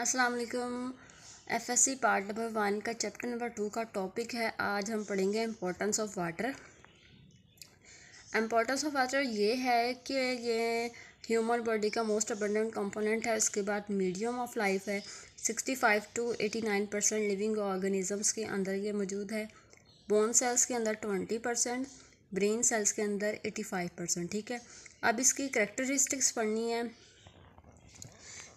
अस्सलाम वालेकुम FSC part number one का चैप्टर नंबर टू का टॉपिक है आज हम पढ़ेंगे importance of water importance of water ये है कि ये ह्यूमन बॉडी का मोस्ट अबंडेंट कंपोनेंट है उसके बाद मीडियम ऑफ लाइफ है sixty five to eighty nine percent living organisms के अंदर ये मौजूद है बोन सेल्स के अंदर ट्वेंटी परसेंट ब्रेन सेल्स के अंदर एटी फाइव परसेंट ठीक है अब इसकी करेक्टरिस्टिक्स पढ़नी है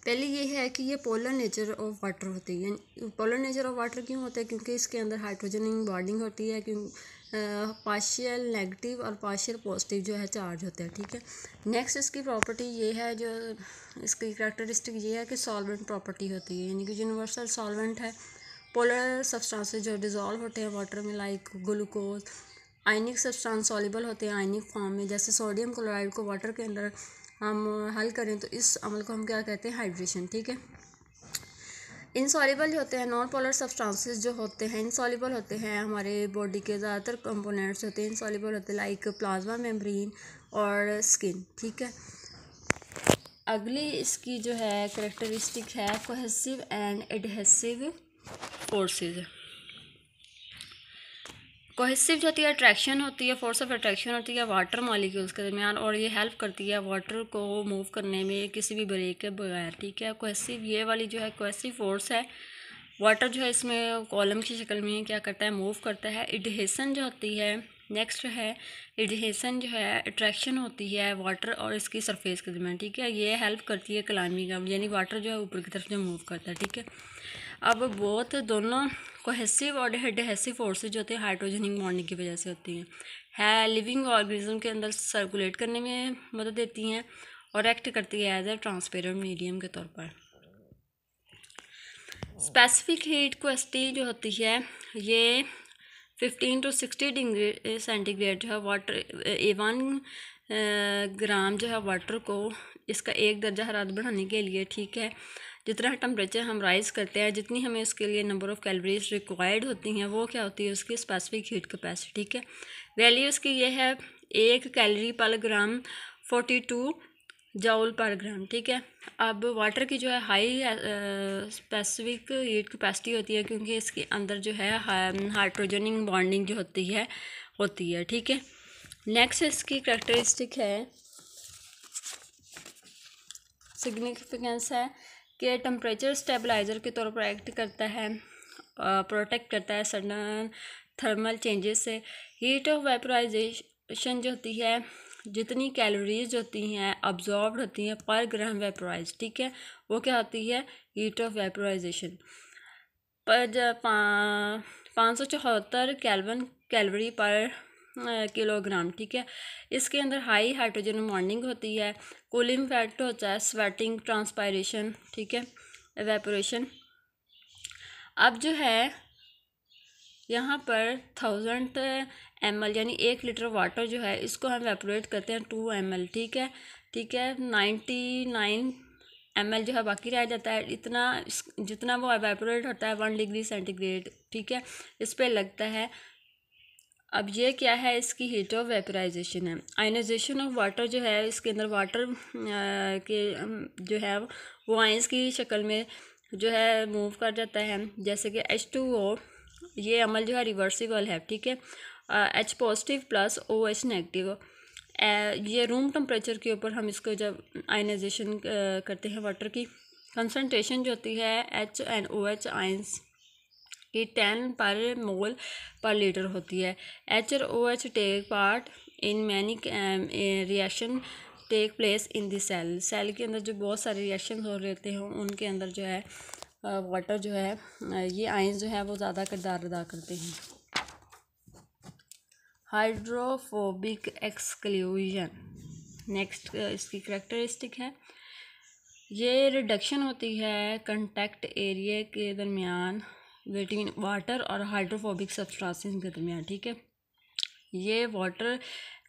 पहले ये है कि ये पोलर नेचर ऑफ वाटर होती है पोलर नेचर ऑफ वाटर क्यों होता है क्योंकि इसके अंदर हाइड्रोजन बॉन्डिंग होती है क्यों पार्शियल नेगेटिव और पार्शियल पॉजिटिव जो है चार्ज होता है ठीक है नेक्स्ट इसकी प्रॉपर्टी ये है जो इसकी करेक्टरिस्टिक ये है कि सॉल्वेंट प्रॉपर्टी होती है यानी कि यूनिवर्सल सॉल्वेंट है पोलर सब्सटेंसेस जो डिजॉल्व होते हैं वाटर में like glucose ionic substance soluble होते हैं आयनिक फॉर्म में जैसे सोडियम क्लोराइड को वाटर के अंदर हम हल करें तो इस अमल को हम क्या कहते हैं हाइड्रेशन ठीक है इनसॉलेबल होते हैं नॉन पोलर सब्सटेंसेस जो होते हैं इनसॉलेबल होते हैं हमारे बॉडी के ज़्यादातर कंपोनेंट्स होते हैं इनसॉलेबल होते हैं लाइक प्लाज्मा मेम्ब्रेन और स्किन ठीक है अगली इसकी जो है करेक्टरिस्टिक है cohesive and adhesive forces cohesive जो होती है अट्रैक्शन होती है फोर्स ऑफ अट्रैक्शन होती है वाटर मॉलिक्यूल्स के दरमियान और ये हेल्प करती है वाटर को मूव करने में किसी भी ब्रेक के बगैर ठीक है कोहेसिव ये वाली जो है कोहेसिव फोर्स है वाटर जो है इसमें कॉलम की शक्ल में क्या करता है मूव करता है इडहेसन जो होती है नेक्स्ट है एडहेसन जो है अट्रैक्शन होती है वाटर और इसकी सरफेस के दरमियान ठीक है ये हेल्प करती है क्लाइंबिंग का यानी वाटर जो है ऊपर की तरफ जो मूव करता है ठीक है अब बहुत दोनों कोहेसिव और डिहेसिव फोर्सेज जो होते हैं हाइड्रोजनिंग बॉन्डिंग की वजह से होती हैं है लिविंग ऑर्गेनिज्म के अंदर सर्कुलेट करने में मदद देती हैं और एक्ट करती है एज ए ट्रांसपेरेंट मीडियम के तौर पर स्पेसिफिक हीट क्वेस्टी जो होती है ये fifteen to sixty degree centigrade जो है वाटर ए वन ग्राम जो है वाटर को इसका एक दर्जा हरात बढ़ाने के लिए ठीक है जितना टम्परेचर हम राइज़ करते हैं जितनी हमें उसके लिए नंबर ऑफ़ कैलोरीज रिक्वायर्ड होती हैं वो क्या होती है उसकी स्पेसिफिक हीट कैपेसिटी ठीक है वैल्यू उसकी ये है एक कैलोरी पर ग्राम फोर्टी टू जाउल पर ग्राम ठीक है अब वाटर की जो है हाई स्पेसिफिक हीट कैपेसिटी होती है क्योंकि इसके अंदर जो है हाइड्रोजनिंग um, बॉन्डिंग जो होती है होती है ठीक है नेक्स्ट इसकी करेक्टरिस्टिक है सिग्निफिकेंस है कि टम्परेचर स्टेबलाइज़र के तौर पर एक्ट करता है प्रोटेक्ट uh, करता है सडन थर्मल चेंजेस से हीट ऑफ वेपराइजेशन जो होती है जितनी कैलोरीज होती हैं अब्जॉर्ब होती हैं पर ग्राम वेपराइज ठीक है वो क्या होती है हीट ऑफ वेपराइजेशन पर पाँच सौ चौहत्तर कैलवन कैलोरी पर किलोग्राम ठीक है इसके अंदर हाई हाइड्रोजन मॉर्निंग होती है कूलिंग फैक्ट होता है स्वेटिंग ट्रांसपायरेशन ठीक है एवेपोरेशन अब जो है यहाँ पर थाउजेंड एम यानी एक लीटर वाटर जो है इसको हम वेपोरेट करते हैं टू एम ठीक है ठीक है नाइन्टी नाइन एम जो है बाकी रह जाता है इतना जितना वो एवेपोरेट होता है वन डिग्री सेंटीग्रेड ठीक है इस पर लगता है अब ये क्या है इसकी हीट ऑफ वेपराइजेशन है आयनाइजेशन ऑफ वाटर जो है इसके अंदर वाटर के जो है वो आइंस की शक्ल में जो है मूव कर जाता है जैसे कि एच टू ओ ये अमल जो है रिवर्सिबल है ठीक है H positive plus O H negative ये रूम टम्परेचर के ऊपर हम इसको जब आयनाइजेशन करते हैं वाटर की कंसनट्रेशन जो होती है H and O H ions की ten per mole per litre होती है एच और O H take part in many reaction take place in the cell cell के अंदर जो बहुत सारे रिएक्शन हो रहे होते हैं उनके अंदर जो है वाटर जो है ये आइंस जो है वो ज़्यादा किरदार अदा करते हैं हाइड्रोफोबिक एक्सक्लूजन नेक्स्ट इसकी करेक्टरिस्टिक है ये रिडक्शन होती है कंटेक्ट एरिया के दरमियान बिटवीन वाटर और हाइड्रोफोबिक सब्सट्रांसिस के दरमियान ठीक है ये वाटर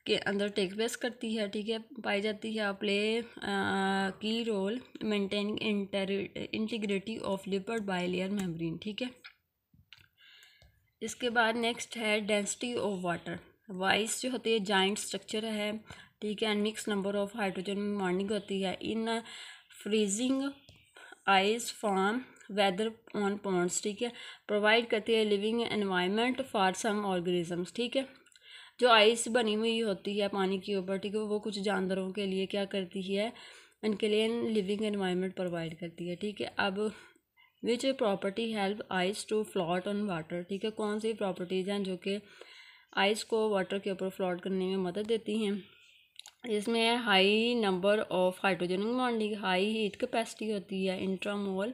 के अंदर टेक प्लेस करती है ठीक है पाई जाती है play key role maintaining integrity of lipid bilayer membrane ठीक है इसके बाद नेक्स्ट है डेंसिटी ऑफ वाटर वाइस जो होती है जॉइंट स्ट्रक्चर है ठीक है and mix number of hydrogen bonding होती है in freezing ice form weather on ponds ठीक है प्रोवाइड करती है living environment for some organisms ठीक है जो आइस बनी हुई होती है पानी के ऊपर ठीक है वो कुछ जानवरों के लिए क्या करती है उनके लिए लिविंग एनवायरनमेंट प्रोवाइड करती है ठीक है अब which property help ice to float on water ठीक है कौन सी प्रॉपर्टीज़ हैं जो कि आइस को वाटर के ऊपर फ्लोट करने में मदद देती हैं इसमें high number of hydrogen bonding high heat capacity होती है इंट्रामोल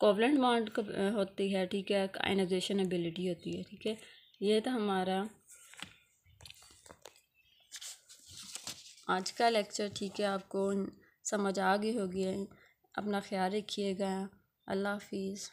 कोवलेंट बॉन्ड होती है ठीक है आइनाइजेशन एबिलिटी होती है ठीक है ये था हमारा आज का लेक्चर ठीक है आपको समझ आ गई होगी अपना ख्याल रखिएगा अल्लाह हाफिज़